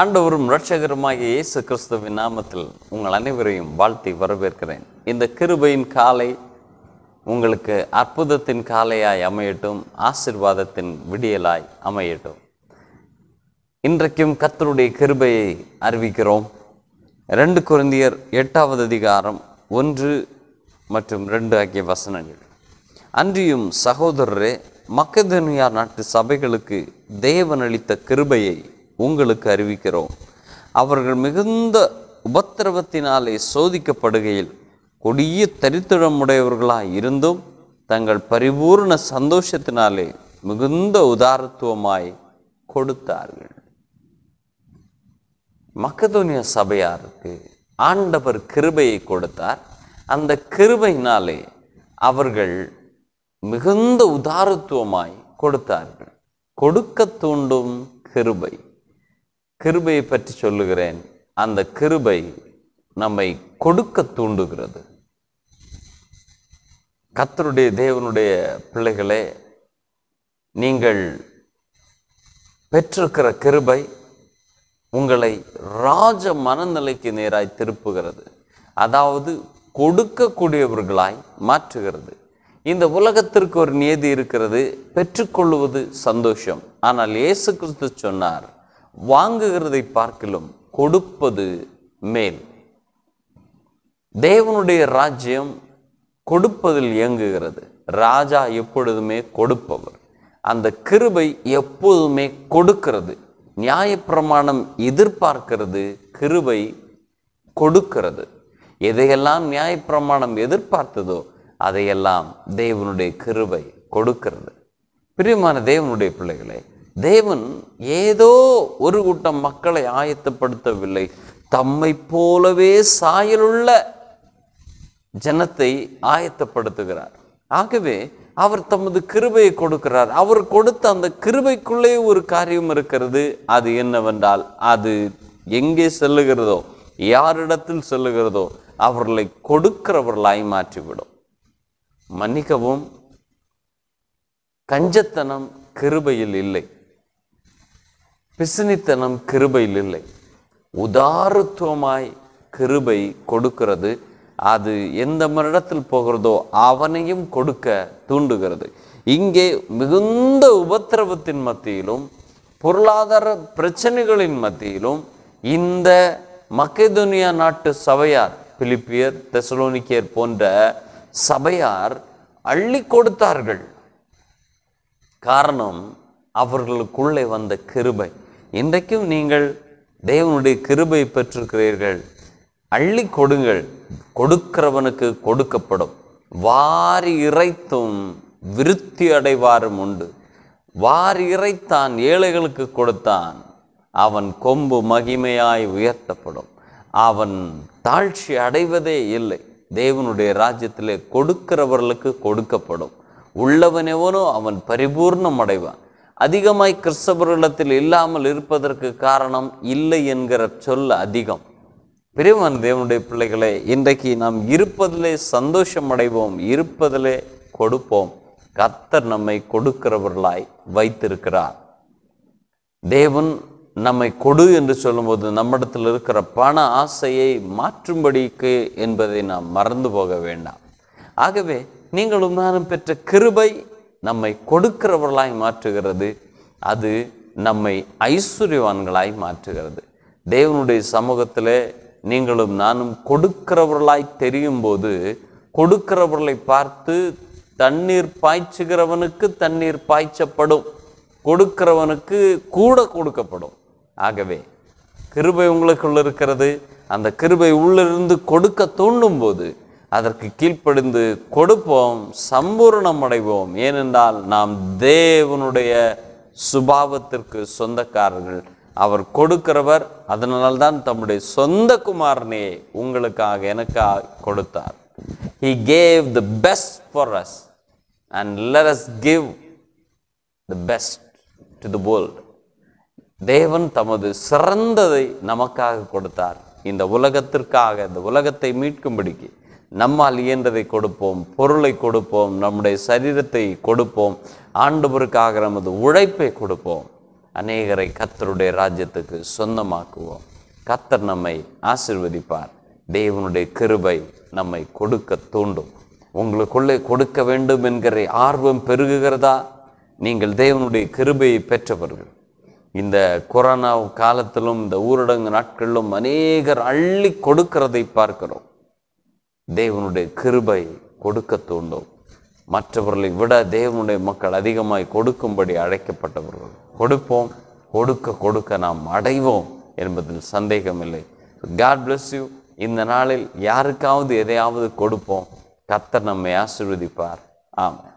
ஆண்டவரும் ரட்சகருமாக இயேசு கிறிஸ்துவின் நாமத்தில் உங்கள் அனைவரையும் வாழ்த்தி வரவேற்கிறேன் இந்த கிருபையின் காலை உங்களுக்கு அற்புதத்தின் காலையாய் அமையட்டும் ஆசிர்வாதத்தின் விடியலாய் அமையட்டும் இன்றைக்கும் கத்தருடைய கிருபையை அறிவிக்கிறோம் ரெண்டு குழந்தையர் எட்டாவது அதிகாரம் ஒன்று மற்றும் ரெண்டு ஆகிய வசனங்கள் அன்றியும் சகோதரரே மக்கதனியார் நாட்டு சபைகளுக்கு தேவன் அளித்த கிருபையை உங்களுக்கு அறிவிக்கிறோம் அவர்கள் மிகுந்த உபத்திரவத்தினாலே சோதிக்கப்படுகையில் கொடிய தரித்திரமுடையவர்களாய் இருந்தும் தங்கள் பரிபூர்ண சந்தோஷத்தினாலே மிகுந்த உதாரத்துவமாய் கொடுத்தார்கள் மக்கதோனிய சபையாருக்கு ஆண்டவர் கிருபையை கொடுத்தார் அந்த கிருபையினாலே அவர்கள் மிகுந்த உதாரத்துவமாய் கொடுத்தார்கள் கொடுக்க தூண்டும் கிருபை கிருபையை பற்றி சொல்லுகிறேன் அந்த கிருபை நம்மை கொடுக்க தூண்டுகிறது கத்தருடைய தேவனுடைய பிள்ளைகளே நீங்கள் பெற்றிருக்கிற கிருபை உங்களை ராஜ மனநிலைக்கு நேராய் திருப்புகிறது அதாவது கொடுக்கக்கூடியவர்களாய் மாற்றுகிறது இந்த உலகத்திற்கு ஒரு நியதி இருக்கிறது பெற்றுக்கொள்வது சந்தோஷம் ஆனால் இயேசு கிறிஸ்து சொன்னார் வாங்குகிறதை பார்க்கலும் கொடுப்பது மேல் தேவனுடைய ராஜ்யம் கொடுப்பதில் இயங்குகிறது ராஜா எப்பொழுதுமே கொடுப்பவர் அந்த கிருபை எப்போதுமே கொடுக்கிறது நியாயப்பிரமாணம் எதிர்பார்க்கிறது கிருபை கொடுக்கிறது எதையெல்லாம் நியாயப்பிரமாணம் எதிர்பார்த்ததோ அதையெல்லாம் தேவனுடைய கிருபை கொடுக்கிறது பிரியமான தேவனுடைய பிள்ளைகளை தேவன் ஏதோ ஒரு கூட்டம் மக்களை ஆயத்தப்படுத்தவில்லை தம்மை போலவே சாயலுள்ள ஜனத்தை ஆயத்தப்படுத்துகிறார் ஆகவே அவர் தமது கிருபையை கொடுக்கிறார் அவர் கொடுத்த அந்த கிருபைக்குள்ளே ஒரு காரியம் இருக்கிறது அது என்னவென்றால் அது எங்கே செல்லுகிறதோ யாரிடத்தில் செல்லுகிறதோ அவர்களை கொடுக்கிறவர்களாய் மாற்றிவிடும் மன்னிக்கவும் கஞ்சத்தனம் கிருபையில் இல்லை பிசினித்தனம் கிருபையில் இல்லை உதாரத்துவமாய் கிருபை கொடுக்கிறது அது எந்த மரிடத்தில் போகிறதோ அவனையும் கொடுக்க தூண்டுகிறது இங்கே மிகுந்த உபத்திரவத்தின் மத்தியிலும் பொருளாதார பிரச்சனைகளின் மத்தியிலும் இந்த மக்கேதுனியா நாட்டு சபையார் பிலிப்பியர் தெசலோனிக்கியர் போன்ற சபையார் அள்ளி கொடுத்தார்கள் காரணம் அவர்களுக்குள்ளே வந்த கிருபை இன்றைக்கும் நீங்கள் தேவனுடைய கிருபை பெற்றிருக்கிறீர்கள் அள்ளி கொடுங்கள் கொடுக்கிறவனுக்கு கொடுக்கப்படும் வாரி இறைத்தும் விருத்தி அடைவாரும் உண்டு வாரி இறைத்தான் ஏழைகளுக்கு கொடுத்தான் அவன் கொம்பு மகிமையாய் உயர்த்தப்படும் அவன் தாழ்ச்சி அடைவதே இல்லை தேவனுடைய ராஜ்யத்திலே கொடுக்கிறவர்களுக்கு கொடுக்கப்படும் உள்ளவனெவனோ அவன் பரிபூர்ணம் அடைவான் அதிகமாய் கிறிஸ்தவர்களிடத்தில் இல்லாமல் இருப்பதற்கு காரணம் இல்லை என்கிற சொல் அதிகம் பிரியமான தேவனுடைய பிள்ளைகளே இன்றைக்கு நாம் இருப்பதிலே சந்தோஷம் அடைவோம் இருப்பதிலே கொடுப்போம் கர்த்தர் நம்மை கொடுக்கிறவர்களாய் வைத்திருக்கிறார் தேவன் நம்மை கொடு என்று சொல்லும்போது நம்மிடத்தில் இருக்கிற பண ஆசையை மாற்றும்படிக்கு என்பதை நாம் மறந்து போக வேண்டாம் ஆகவே நீங்களும் நானும் பெற்ற கிருபை நம்மை கொடுக்கிறவர்களாய் மாற்றுகிறது அது நம்மை ஐஸ்வர்யவான்களாய் மாற்றுகிறது தேவனுடைய சமூகத்தில் நீங்களும் நானும் கொடுக்கிறவர்களாய் தெரியும் போது கொடுக்கிறவர்களை பார்த்து தண்ணீர் பாய்ச்சுகிறவனுக்கு தண்ணீர் பாய்ச்சப்படும் கொடுக்கிறவனுக்கு கூட கொடுக்கப்படும் ஆகவே கிருபை உங்களுக்குள்ள இருக்கிறது அந்த கிருபை உள்ளிருந்து கொடுக்க தூண்டும் போது அதற்கு கீழ்ப்படிந்து கொடுப்போம் சம்பூர்ணம் அடைவோம் ஏனென்றால் நாம் தேவனுடைய சுபாவத்திற்கு சொந்தக்காரர்கள் அவர் கொடுக்கிறவர் அதனால்தான் தம்முடைய சொந்த குமாரனே உங்களுக்காக எனக்காக கொடுத்தார் he gave the best for us and let us give the best to the world தேவன் தமது சிறந்ததை நமக்காக கொடுத்தார் இந்த உலகத்திற்காக இந்த உலகத்தை மீட்கும்படிக்கு நம்மால் இயன்றதை கொடுப்போம் பொருளை கொடுப்போம் நம்முடைய சரீரத்தை கொடுப்போம் ஆண்டவருக்காக நமது உழைப்பை கொடுப்போம் அநேகரை கத்தருடைய ராஜ்யத்துக்கு சொந்தமாக்குவோம் கத்தர் நம்மை ஆசிர்வதிப்பார் தேவனுடைய கிருபை நம்மை கொடுக்க தூண்டும் உங்களுக்குள்ளே கொடுக்க வேண்டும் என்கிற ஆர்வம் பெருகுகிறதா நீங்கள் தேவனுடைய கிருபையை பெற்றவர்கள் இந்த கொரோனா காலத்திலும் இந்த ஊரடங்கு நாட்களிலும் அநேகர் அள்ளி கொடுக்கிறதை பார்க்கிறோம் தேவனுடைய கிருபை கொடுக்க தூண்டும் மற்றவர்களை விட தேவனுடைய மக்கள் அதிகமாய் கொடுக்கும்படி அழைக்கப்பட்டவர்கள் கொடுப்போம் கொடுக்க கொடுக்க நாம் அடைவோம் என்பதில் சந்தேகமில்லை காட் பிளஸ் யூ இந்த நாளில் யாருக்காவது எதையாவது கொடுப்போம் கத்தர் நம்மை ஆசிர்வதிப்பார் ஆமாம்